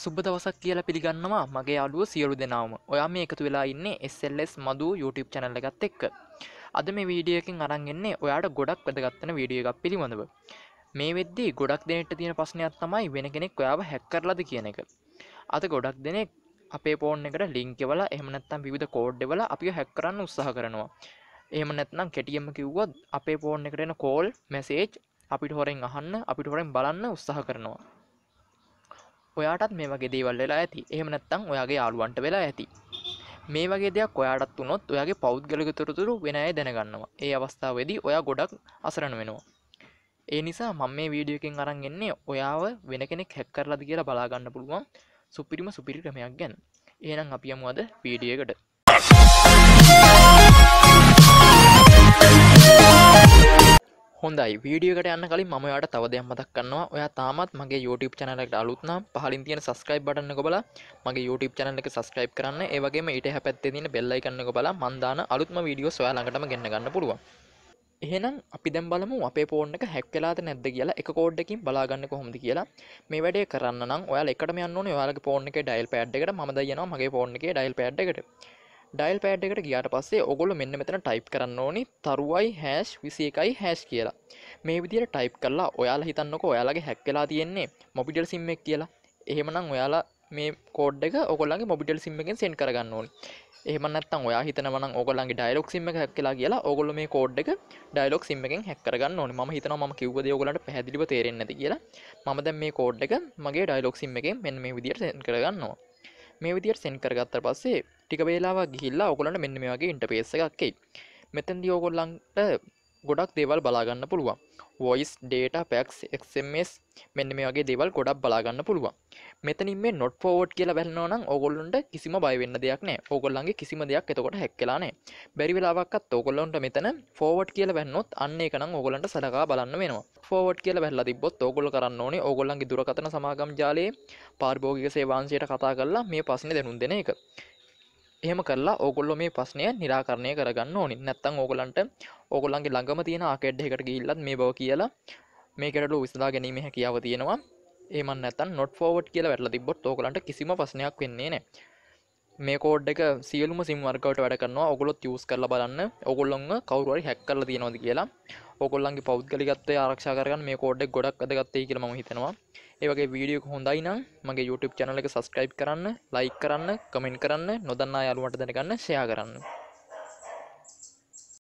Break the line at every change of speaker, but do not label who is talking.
සුබ දවසක් කියලා පිළිගන්නවා මගේ අලුව සියලු දෙනාවම ඔයා මේ එකතු වෙලා ඉන්නේ SLS මදු YouTube channel එකත් එක්ක. අද මේ වීඩියෝ එකෙන් අරන් එන්නේ ඔයාට ගොඩක් වැදගත් වෙන වීඩියෝ එකක් පිළිබඳව. මේ වෙද්දී ගොඩක් දෙනෙක්ට තියෙන ප්‍රශ්නයක් තමයි වෙන කෙනෙක් ඔයාව හැක් කරලාද කියන එක. අද ගොඩක් දෙනෙක් අපේ ෆෝන් එකට ලින්ක් එවලා එහෙම නැත්නම් විවිධ කෝඩ් එවලා අපිව හැක් කරන්න උත්සාහ කරනවා. එහෙම නැත්නම් කෙටියෙන්ම කිව්වොත් අපේ ෆෝන් එකට එන කෝල්, මැසේජ් අපිට හොරෙන් අහන්න, අපිට හොරෙන් බලන්න උත්සාහ කරනවා. ඔයාටත් මේ වගේ දේවල් වෙලා ඇති එහෙම නැත්නම් ඔයාගේ යාළුවන්ට වෙලා ඇති මේ වගේ දෙයක් ඔයාටත් වුණොත් ඔයාගේ පෞද්ගලික තොරතුරු වෙන අය දැනගන්නවා ඒ අවස්ථාවේදී ඔයා ගොඩක් අසරණ වෙනවා ඒ නිසා මම මේ වීඩියෝකින් අරන් එන්නේ ඔයාව වෙන කෙනෙක් හැක් කරලාද කියලා බලා ගන්න පුළුවන් සුපිරිම සුපිරි ක්‍රමයක් ගැන එහෙනම් අපි යමු අද වීඩියෝ එකට හොඳයි වීඩියකට යන්න කලින් මම යාට තව දෙයක් මතක් කරනවා ඔයා තාමත් මගේ YouTube channel එකට අලුත් නම් පහලින් තියෙන subscribe button එක බලලා මගේ YouTube channel එක subscribe කරන්න ඒ වගේම ඊට එහා පැත්තේ තියෙන bell icon එක බලලා මන් දාන අලුත්ම videos ඔයා ළඟටම ගෙන්න ගන්න පුළුවන් එහෙනම් අපි දැන් බලමු අපේ ෆෝන් එක හැක් වෙලාද නැද්ද කියලා එක කෝඩ් එකකින් බලාගන්න කොහොමද කියලා මේ වැඩේ කරන්න නම් ඔයාලා එකටම යන්න ඕනේ ඔයාලගේ ෆෝන් එකේ dial pad එකට මම දැන් යනවා මගේ ෆෝන් එකේ dial pad එකට ඩයිල් පෑඩ් එකට ගියාට පස්සේ ඔගොල මෙන්න මෙතන ටයිප් කරන්න ඕනි තරුවයි හැෂ් විසි එකයි හැෂ් කියලා මේ විදිර ටයිප් කරලා ඔයාලා හිතන්නක ඔයාලගේ හැක්කලා තියෙන්නේ මොබිටල් සිම්මෙක් කියලා එහෙමනම් ඔයාලා මේ කෝඩ් එක ඔගොල්ලගේ මොබිටල් සිම්මකින් සෙන් කරගන්න ඕනි එහමනත්තන් ඔයා හිතනවන ඔගොලන්ගේ ඩයිලොක් සිම්ම හැක් කියලා කියලා ඔගොල මේ කෝඩ් එක ඩයිලොක් සිම්මකින් හැක්කරගන්න ඕන ම හිතන ම කිව්ව දයෝගලට පැදිලිව තේරෙන්නද කියලා මමද මේ කෝඩ් එක මගේ ඩයිලොක් සිම්මකින් මෙන්න මේ විදිර කරගන්නවා මේ විදියට සෙන් කරගත්තර පස්සේ ටික වේලාවා ගිහිල්ලා ඔගොලන්ට මෙන්න මේ වගේ ඉන්ටපේස එකක්කේ මෙතැන්දි ඕගොල්ලන්ට ගොඩක් දේවල් බලාගන්න පුළුවන් වොයිස් ඩේට පැක්ස් එක්ස් මෙන්න මේ වගේ දේවල් ගොඩක් බලාගන්න පුළුවන් මෙතනින් මේ නොට් පෝවට් කියලා බැලනවනම් ඕගොල්ලොන්ට කිසිම බයවෙන්න දෙයක් නෑ ඕගොල්ලන්ගේ කිසිම දෙයක් එතකොට හැක්කලානේ බැරි වෙලාවක්ත් ඕගොල්ලොන්ට මෙතන ෆෝවට් කියලා බැන්නොත් අන්න එකනම් ඕගොල්ලන්ට සලකා බලන්න වෙනවා ෆෝවට් කියලා බැල්ලා තිබොත් ඕගොල්ලෝ කරන්න ඕනේ ඕගොල්ලන්ගේ දුරකථන සමාගම් ජාලයේ පාරිභෝගික සේවාංශයට කතා කරලා මේ ප්‍රශ්නේ දැනුම් දෙන එක එහෙම කරලා ඕගොල්ලො මේ ප්‍රශ්නය නිරාකරණය කරගන්න ඕනි නැත්තං ඕගොලන්ට ඕගොල්ලන්ගේ ළඟම තියෙන ආකෙඩ් එකට ගිල්ලත් මේ බව කියලා මේකටලු විසදා ගැනීම හැකියාව තියෙනවා ඒමන් නැතන් නොට ෝවට් කියලා වැටල තිබොත් ඕකලන්ට කිසිම ප්‍රශ්නයක් වෙන්නේ නෑ මේ කෝඩ් එක සියලුම සිම්වර්කවට වැඩ කරනවා ඔගොලොත් යස් කරල බලන්න ඔගොල්ලොන්ව කවරුවරි හැක් කරල තියෙනවද කියලා ඔගොල්ලන්ගේ පෞද්ගලිගත්තේ ආරක්ෂා කරගන්න මේ කෝඩ්ඩක් ගොඩක් අදගත්තේ කියලම හිතෙනවා ඒවගේ වීඩියෝක හොඳයි නම් මගේ YouTube චැනල එක සස්ක්‍රයිබ් කරන්න ලයි කරන්න කමෙන්ට කරන්න නොදන්න යාලුවට දැනගන්න ෂයා කරන්න